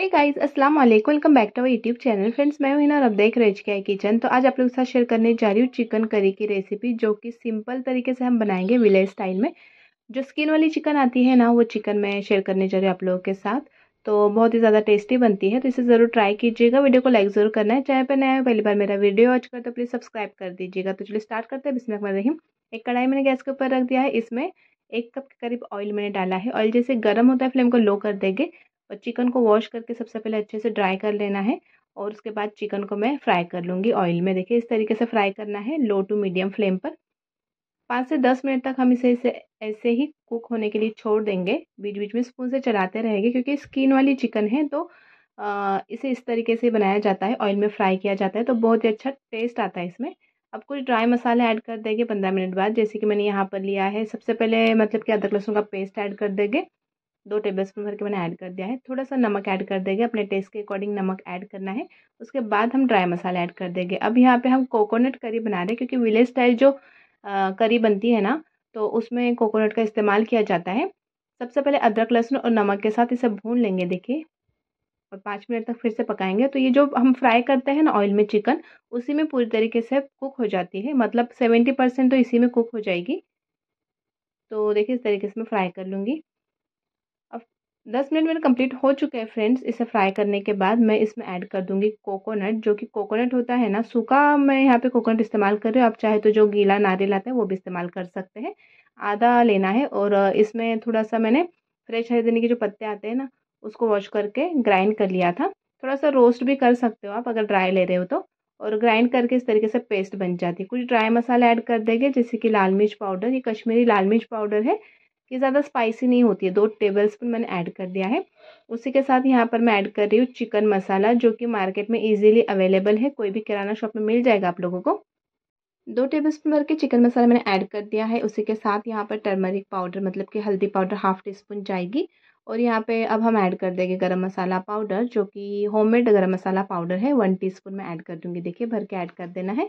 हे guys अस्सलाम वालेकुम welcome back to our YouTube channel friends मैं हूं हिना और आप देख रहे हैं किचन तो आज आप लोग के साथ शेयर करने जा रही हूँ चिकन करी की रेसिपी जो कि सिंपल तरीके से हम बनाएंगे विलेज स्टाइल में जो स्किन वाली चिकन आती है ना वो चिकन मैं शेयर करने जा रही हूँ आप लोगों के साथ तो बहुत ही ज़्यादा टेस्टी बनती है तो इसे ज़रूर ट्राई कीजिएगा वीडियो को लाइक ज़रूर करना है चाहे पर नया पहली बार मेरा वीडियो वॉच कर तो प्लीज़ सब्सक्राइब कर दीजिएगा तो चलिए स्टार्ट करते हैं बिस्मिल रहीम एक कढ़ाई मैंने गैस के ऊपर रख दिया है इसमें एक कप के करीब ऑयल मैंने डाला है ऑयल जैसे गर्म होता है फ्लेम को लो कर देंगे और चिकन को वॉश करके सबसे पहले अच्छे से ड्राई कर लेना है और उसके बाद चिकन को मैं फ्राई कर लूँगी ऑयल में देखिए इस तरीके से फ्राई करना है लो टू मीडियम फ्लेम पर पाँच से दस मिनट तक हम इसे इसे ऐसे ही कुक होने के लिए छोड़ देंगे बीच बीच में स्पून से चलाते रहेंगे क्योंकि स्किन वाली चिकन है तो आ, इसे इस तरीके से बनाया जाता है ऑयल में फ्राई किया जाता है तो बहुत ही अच्छा टेस्ट आता है इसमें अब कुछ ड्राई मसाले ऐड कर देंगे पंद्रह मिनट बाद जैसे कि मैंने यहाँ पर लिया है सबसे पहले मतलब कि अदरक लहसुन का पेस्ट ऐड कर देंगे दो टेबल स्पून भर के मैंने ऐड कर दिया है थोड़ा सा नमक ऐड कर देंगे अपने टेस्ट के अकॉर्डिंग नमक ऐड करना है उसके बाद हम ड्राई मसाला ऐड कर देंगे अब यहाँ पे हम कोकोनट करी बना रहे हैं क्योंकि विलेज स्टाइल जो करी बनती है ना तो उसमें कोकोनट का इस्तेमाल किया जाता है सबसे पहले अदरक लहसुन और नमक के साथ इसे भून लेंगे देखिए और पाँच मिनट तक फिर से पकाएंगे तो ये जो हम फ्राई करते हैं ना ऑयल में चिकन उसी में पूरी तरीके से कुक हो जाती है मतलब सेवेंटी परसेंट तो इसी में कुक हो जाएगी तो देखिए इस तरीके से मैं फ्राई कर लूँगी दस मिनट मेरे कंप्लीट हो चुके हैं फ्रेंड्स इसे फ्राई करने के बाद मैं इसमें ऐड कर दूंगी कोकोनट जो कि कोकोनट होता है ना सूखा मैं यहाँ पे कोकोनट इस्तेमाल कर रही हूँ आप चाहे तो जो गीला नारियल आता है वो भी इस्तेमाल कर सकते हैं आधा लेना है और इसमें थोड़ा सा मैंने फ्रेश हरी के जो पत्ते आते हैं ना उसको वॉश करके ग्राइंड कर लिया था थोड़ा सा रोस्ट भी कर सकते हो आप अगर ड्राई ले रहे हो तो और ग्राइंड करके इस तरीके से पेस्ट बन जाती है कुछ ड्राई मसाला ऐड कर देंगे जैसे कि लाल मिर्च पाउडर ये कश्मीरी लाल मिर्च पाउडर है ये ज़्यादा स्पाइसी नहीं होती है दो टेबल स्पून मैंने ऐड कर दिया है उसी के साथ यहाँ पर मैं ऐड कर रही हूँ चिकन मसाला जो कि मार्केट में ईजिली अवेलेबल है कोई भी किराना शॉप में मिल जाएगा आप लोगों को दो टेबल स्पून भर के चिकन मसाला मैंने ऐड कर दिया है उसी के साथ यहाँ पर टर्मरिक पाउडर मतलब कि हल्दी पाउडर हाफ टी स्पून जाएगी और यहाँ पे अब हम ऐड कर देंगे गरम मसाला पाउडर जो कि होममेड गरम मसाला पाउडर है वन टीस्पून मैं ऐड कर दूँगी देखिए भर के ऐड कर देना है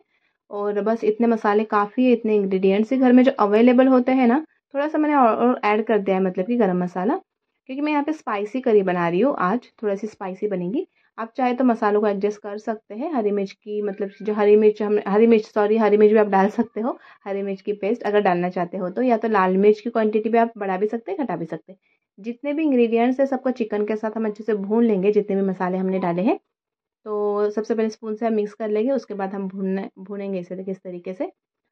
और बस इतने मसाले काफ़ी है इतने इंग्रेडिएंट्स घर में जो अवेलेबल होते हैं ना थोड़ा सा मैंने और, और ऐड कर दिया है मतलब कि गरम मसाला क्योंकि मैं यहाँ पे स्पाइसी करी बना रही हूँ आज थोड़ी सी स्पाइसी बनेगी आप चाहे तो मसालों को एडजस्ट कर सकते हैं हरी मिर्च की मतलब जो हरी मिर्च हम हरी मिर्च सॉरी हरी मिर्च भी आप डाल सकते हो हरी मिर्च की पेस्ट अगर डालना चाहते हो तो या तो लाल मिर्च की क्वांटिटी भी आप बढ़ा भी सकते हैं घटा भी सकते हैं जितने भी इंग्रेडिएंट्स है सबको चिकन के साथ हम अच्छे से भून लेंगे जितने भी मसाले हमने डाले हैं तो सबसे पहले स्पून से हम मिक्स कर लेंगे उसके बाद हम भूनने भूनेंगे इसे देखिए इस तरीके से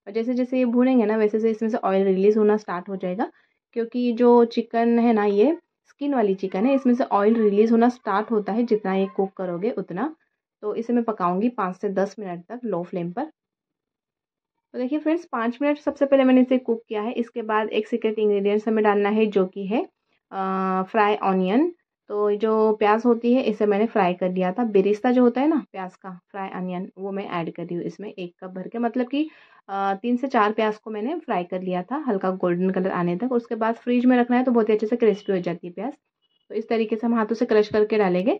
और जैसे जैसे ये भूनेंगे ना वैसे से इसमें से ऑयल रिलीज़ होना स्टार्ट हो जाएगा क्योंकि जो चिकन है ना ये स्किन वाली चिकन है इसमें से ऑयल रिलीज़ होना स्टार्ट होता है जितना ये कुक करोगे उतना तो इसे मैं पकाऊंगी पाँच से दस मिनट तक लो फ्लेम पर तो देखिए फ्रेंड्स पाँच मिनट सबसे पहले मैंने इसे कुक किया है इसके बाद एक सीक्रेट इंग्रेडिएंट्स हमें डालना है जो कि है फ्राई ऑनियन तो जो प्याज होती है इसे मैंने फ्राई कर दिया था बेरिस्ता जो होता है ना प्याज का फ्राई अनियन वो मैं ऐड कर रही हूँ इसमें एक कप भर के मतलब कि तीन से चार प्याज को मैंने फ्राई कर लिया था हल्का गोल्डन कलर आने तक उसके बाद फ्रिज में रखना है तो बहुत ही अच्छे से क्रिस्पी हो जाती है प्याज तो इस तरीके से हम हाथों से क्रश करके डालेंगे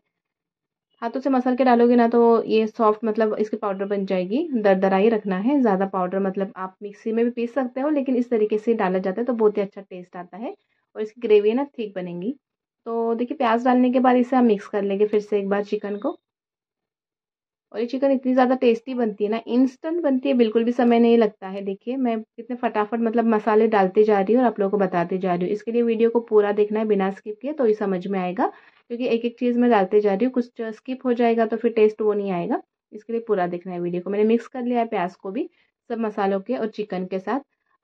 हाथों से मसल के डालोगे ना तो ये सॉफ्ट मतलब इसकी पाउडर बन जाएगी दरदरा ही रखना है ज़्यादा पाउडर मतलब आप मिक्सी में भी पीस सकते हो लेकिन इस तरीके से डाला जाता है तो बहुत ही अच्छा टेस्ट आता है और इसकी ग्रेवी ना थिक बनेंगी तो देखिए प्याज डालने के बाद इसे हम मिक्स कर लेंगे फिर से एक बार चिकन को और ये चिकन इतनी ज़्यादा टेस्टी बनती है ना इंस्टेंट बनती है बिल्कुल भी समय नहीं लगता है देखिए मैं कितने फटाफट मतलब मसाले डालते जा रही हूँ और आप लोगों को बताते जा रही हूँ इसके लिए वीडियो को पूरा देखना है बिना स्किप किए तो ये समझ में आएगा क्योंकि एक एक चीज़ मैं डालते जा रही हूँ कुछ स्किप हो जाएगा तो फिर टेस्ट वो नहीं आएगा इसके लिए पूरा देखना है वीडियो को मैंने मिक्स कर लिया है प्याज को भी सब मसालों के और चिकन के साथ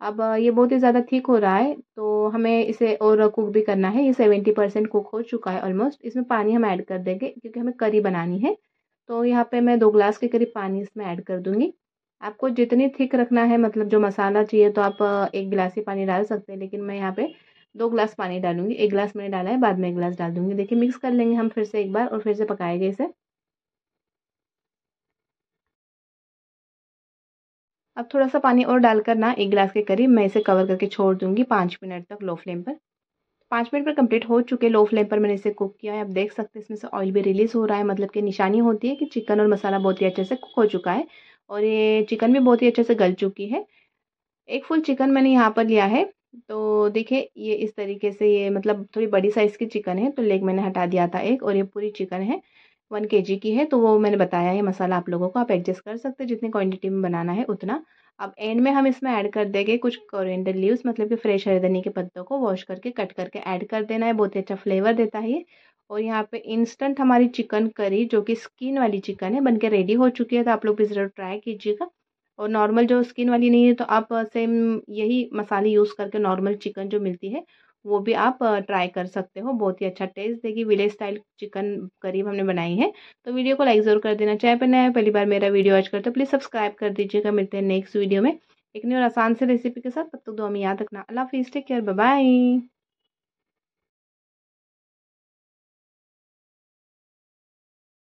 अब ये बहुत ही ज़्यादा ठीक हो रहा है तो हमें इसे और कुक भी करना है ये सेवेंटी परसेंट कुक हो चुका है ऑलमोस्ट इसमें पानी हम ऐड कर देंगे क्योंकि हमें करी बनानी है तो यहाँ पे मैं दो ग्लास के करीब पानी इसमें ऐड कर दूँगी आपको जितनी थिक रखना है मतलब जो मसाला चाहिए तो आप एक गिलास ही पानी डाल सकते हैं लेकिन मैं यहाँ पे दो ग्लास पानी डालूंगी एक ग्लास मैंने डाला है बाद में एक ग्लास डाल दूंगी देखिए मिक्स कर लेंगे हम फिर से एक बार और फिर से पकाएंगे इसे अब थोड़ा सा पानी और डालकर ना एक गिलास के करीब मैं इसे कवर करके छोड़ दूंगी पाँच मिनट तक लो फ्लेम पर पाँच मिनट पर कंप्लीट हो चुके लो फ्लेम पर मैंने इसे कुक किया है आप देख सकते हैं इसमें से ऑयल भी रिलीज़ हो रहा है मतलब कि निशानी होती है कि चिकन और मसाला बहुत ही अच्छे से कुक हो चुका है और ये चिकन भी बहुत ही अच्छे से गल चुकी है एक फुल चिकन मैंने यहाँ पर लिया है तो देखिए ये इस तरीके से ये मतलब थोड़ी बड़ी साइज़ की चिकन है तो लेग मैंने हटा दिया था एक और ये पूरी चिकन है वन के जी की है तो वो मैंने बताया है मसाला आप लोगों को आप एडजस्ट कर सकते हैं जितनी क्वान्टिटी में बनाना है उतना अब एंड में हम इसमें ऐड कर देंगे कुछ कोरिएंडर लीव्स मतलब कि फ्रेश हरदनी के पत्तों को वॉश करके कट करके ऐड कर देना है बहुत ही अच्छा फ्लेवर देता है ये और यहाँ पे इंस्टेंट हमारी चिकन करी जो कि स्किन वाली चिकन है बनके रेडी हो चुकी है तो आप लोग भी ज़रूर ट्राई कीजिएगा और नॉर्मल जो स्किन वाली नहीं है तो आप सेम यही मसाले यूज़ करके नॉर्मल चिकन जो मिलती है वो भी आप ट्राई कर सकते हो बहुत ही अच्छा टेस्ट देगी विलेज स्टाइल चिकन करीब हमने बनाई है तो वीडियो को लाइक ज़रूर कर देना चाहे पर नया पहली बार मेरा वीडियो वॉच करते हो प्लीज़ सब्सक्राइब कर दीजिएगा मिलते हैं नेक्स्ट वीडियो में एक नई और आसान से रेसिपी के साथ तब तक दो हमें याद रखना अल्लाह हाफिज़ टेक केयर बाय